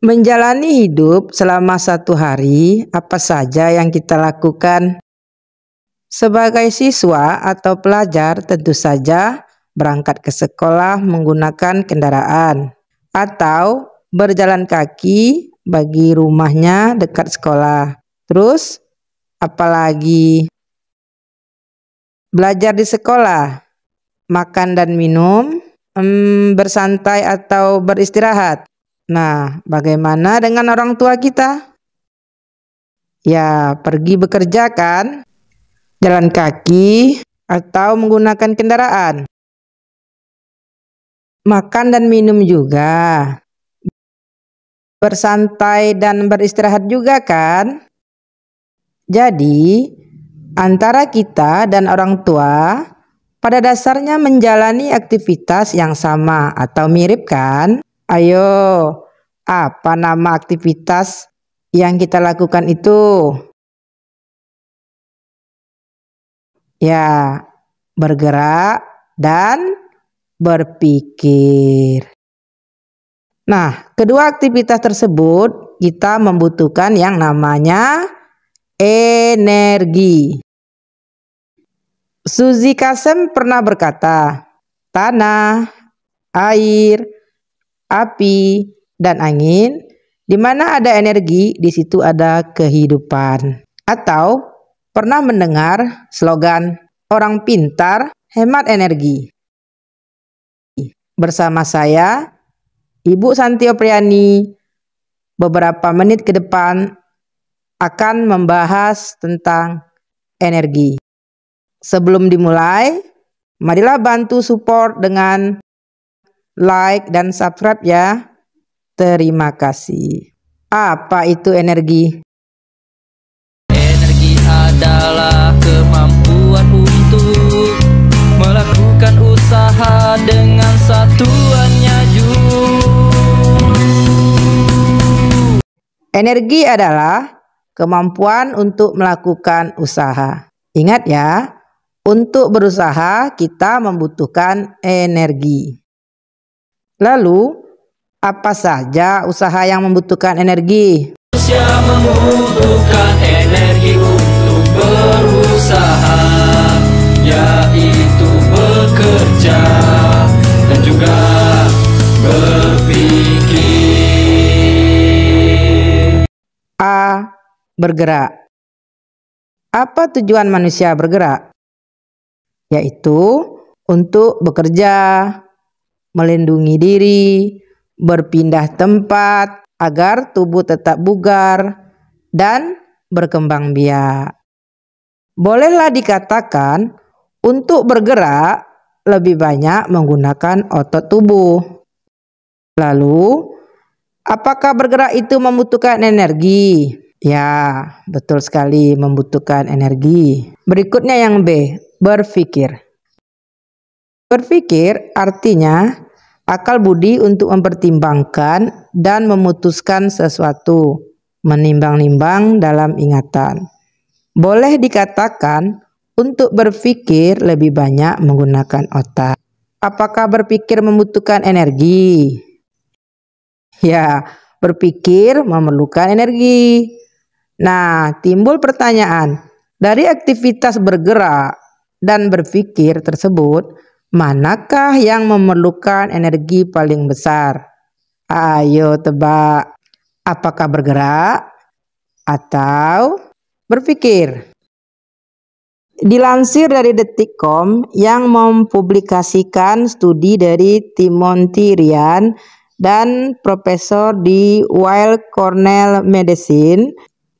Menjalani hidup selama satu hari, apa saja yang kita lakukan? Sebagai siswa atau pelajar tentu saja berangkat ke sekolah menggunakan kendaraan atau berjalan kaki bagi rumahnya dekat sekolah. Terus apalagi belajar di sekolah, makan dan minum, hmm, bersantai atau beristirahat. Nah, bagaimana dengan orang tua kita? Ya, pergi bekerja kan? Jalan kaki atau menggunakan kendaraan. Makan dan minum juga bersantai dan beristirahat juga kan? Jadi, antara kita dan orang tua pada dasarnya menjalani aktivitas yang sama atau mirip kan? Ayo, apa nama aktivitas yang kita lakukan itu? Ya, bergerak dan berpikir. Nah, kedua aktivitas tersebut kita membutuhkan yang namanya energi. Suzy Kasem pernah berkata, tanah, air, api, dan angin, di mana ada energi, di situ ada kehidupan. Atau pernah mendengar slogan orang pintar hemat energi. Bersama saya Ibu Santio Priani beberapa menit ke depan akan membahas tentang energi. Sebelum dimulai, marilah bantu support dengan like dan subscribe ya. Terima kasih. Apa itu energi? Energi adalah kemampuan untuk melakukan usaha dengan satuan Energi adalah kemampuan untuk melakukan usaha. Ingat ya, untuk berusaha kita membutuhkan energi. Lalu, apa saja usaha yang membutuhkan energi? membutuhkan energi untuk berusaha, yaitu bekerja dan juga A. Bergerak Apa tujuan manusia bergerak? Yaitu untuk bekerja, melindungi diri, berpindah tempat agar tubuh tetap bugar dan berkembang biak. Bolehlah dikatakan untuk bergerak lebih banyak menggunakan otot tubuh. Lalu Apakah bergerak itu membutuhkan energi? Ya, betul sekali membutuhkan energi. Berikutnya yang B, berpikir. Berpikir artinya akal budi untuk mempertimbangkan dan memutuskan sesuatu, menimbang-nimbang dalam ingatan. Boleh dikatakan untuk berpikir lebih banyak menggunakan otak. Apakah berpikir membutuhkan energi? Ya, berpikir memerlukan energi. Nah, timbul pertanyaan, dari aktivitas bergerak dan berpikir tersebut, manakah yang memerlukan energi paling besar? Ayo tebak, apakah bergerak atau berpikir? Dilansir dari Detikcom yang mempublikasikan studi dari Timon Tirian dan profesor di Weill Cornell Medicine,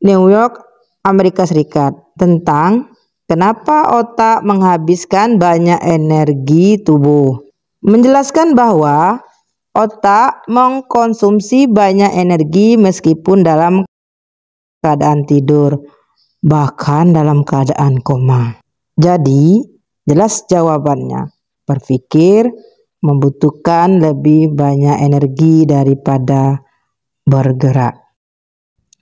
New York, Amerika Serikat tentang kenapa otak menghabiskan banyak energi tubuh. Menjelaskan bahwa otak mengkonsumsi banyak energi meskipun dalam keadaan tidur, bahkan dalam keadaan koma. Jadi, jelas jawabannya. Berpikir membutuhkan lebih banyak energi daripada bergerak.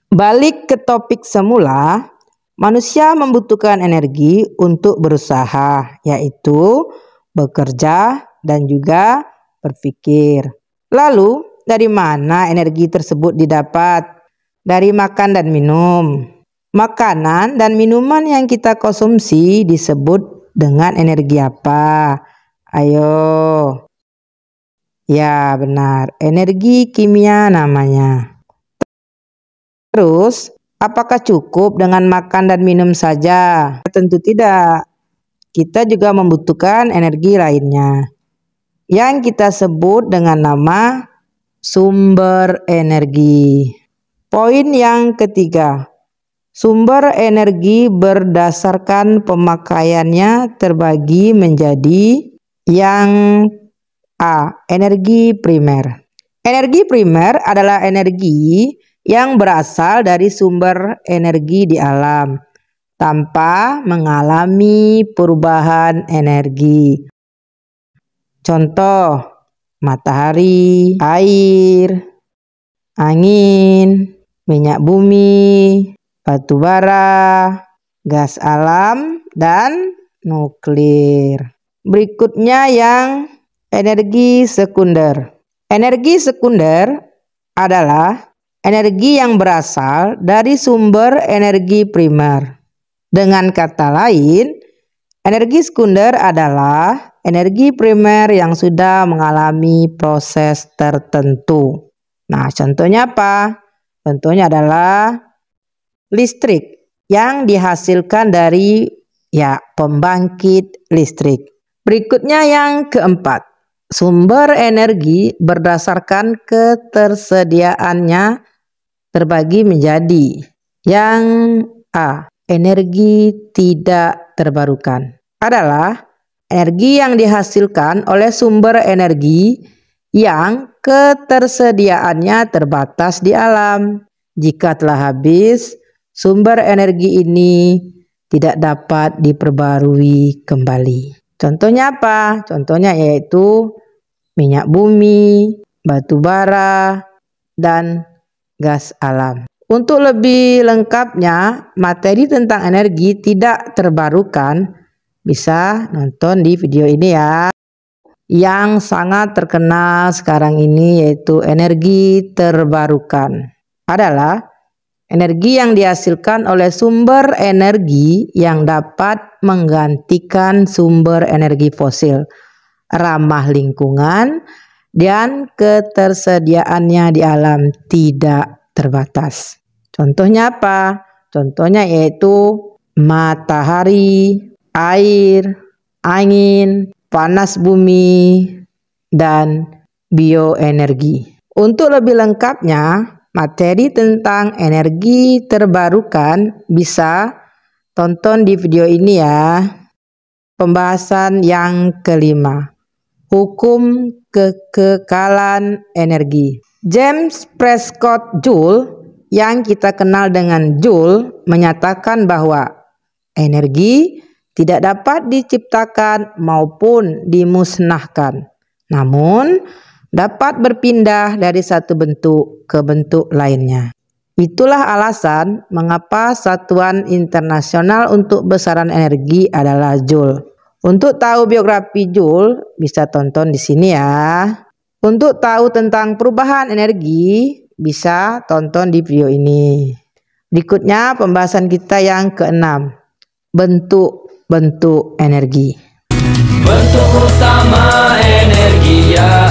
Balik ke topik semula, manusia membutuhkan energi untuk berusaha, yaitu bekerja dan juga berpikir. Lalu, dari mana energi tersebut didapat? Dari makan dan minum. Makanan dan minuman yang kita konsumsi disebut dengan energi apa? Ayo, Ya, benar. Energi kimia namanya. Terus, apakah cukup dengan makan dan minum saja? Tentu tidak. Kita juga membutuhkan energi lainnya. Yang kita sebut dengan nama sumber energi. Poin yang ketiga, sumber energi berdasarkan pemakaiannya terbagi menjadi yang A. Energi primer. Energi primer adalah energi yang berasal dari sumber energi di alam tanpa mengalami perubahan energi. Contoh, matahari, air, angin, minyak bumi, batu bara, gas alam, dan nuklir. Berikutnya yang Energi sekunder. Energi sekunder adalah energi yang berasal dari sumber energi primer. Dengan kata lain, energi sekunder adalah energi primer yang sudah mengalami proses tertentu. Nah, contohnya apa? Contohnya adalah listrik yang dihasilkan dari ya pembangkit listrik. Berikutnya yang keempat, Sumber energi berdasarkan ketersediaannya terbagi menjadi yang A. Energi tidak terbarukan adalah energi yang dihasilkan oleh sumber energi yang ketersediaannya terbatas di alam. Jika telah habis, sumber energi ini tidak dapat diperbarui kembali. Contohnya apa? Contohnya yaitu minyak bumi, batu bara, dan gas alam. Untuk lebih lengkapnya, materi tentang energi tidak terbarukan bisa nonton di video ini ya. Yang sangat terkenal sekarang ini yaitu energi terbarukan adalah Energi yang dihasilkan oleh sumber energi yang dapat menggantikan sumber energi fosil, ramah lingkungan, dan ketersediaannya di alam tidak terbatas. Contohnya apa? Contohnya yaitu matahari, air, angin, panas bumi, dan bioenergi. Untuk lebih lengkapnya, materi tentang energi terbarukan bisa tonton di video ini ya. Pembahasan yang kelima, hukum kekekalan energi. James Prescott Joule yang kita kenal dengan Joule menyatakan bahwa energi tidak dapat diciptakan maupun dimusnahkan. Namun, dapat berpindah dari satu bentuk ke bentuk lainnya. Itulah alasan mengapa satuan internasional untuk besaran energi adalah Joule. Untuk tahu biografi Joule, bisa tonton di sini ya. Untuk tahu tentang perubahan energi, bisa tonton di video ini. Berikutnya pembahasan kita yang keenam, bentuk-bentuk energi. Bentuk utama energi yang...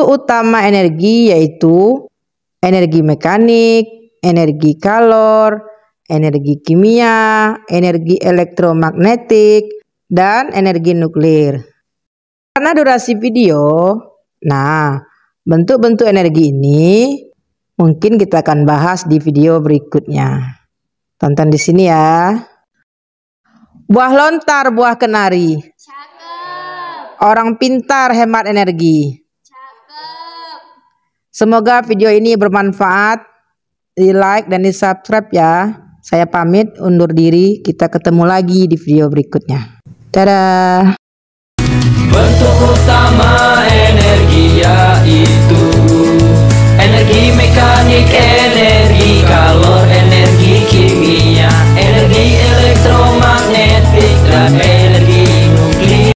Bentuk utama energi yaitu energi mekanik, energi kalor, energi kimia, energi elektromagnetik, dan energi nuklir. Karena durasi video, nah bentuk-bentuk energi ini mungkin kita akan bahas di video berikutnya. Tonton di sini ya. Buah lontar, buah kenari. Orang pintar hemat energi. Semoga video ini bermanfaat. Di like dan di subscribe ya. Saya pamit undur diri. Kita ketemu lagi di video berikutnya. Dadah. Bentuk utama energi yaitu energi mekanik, energi kalor, energi kimia, energi elektromagnetik dan energi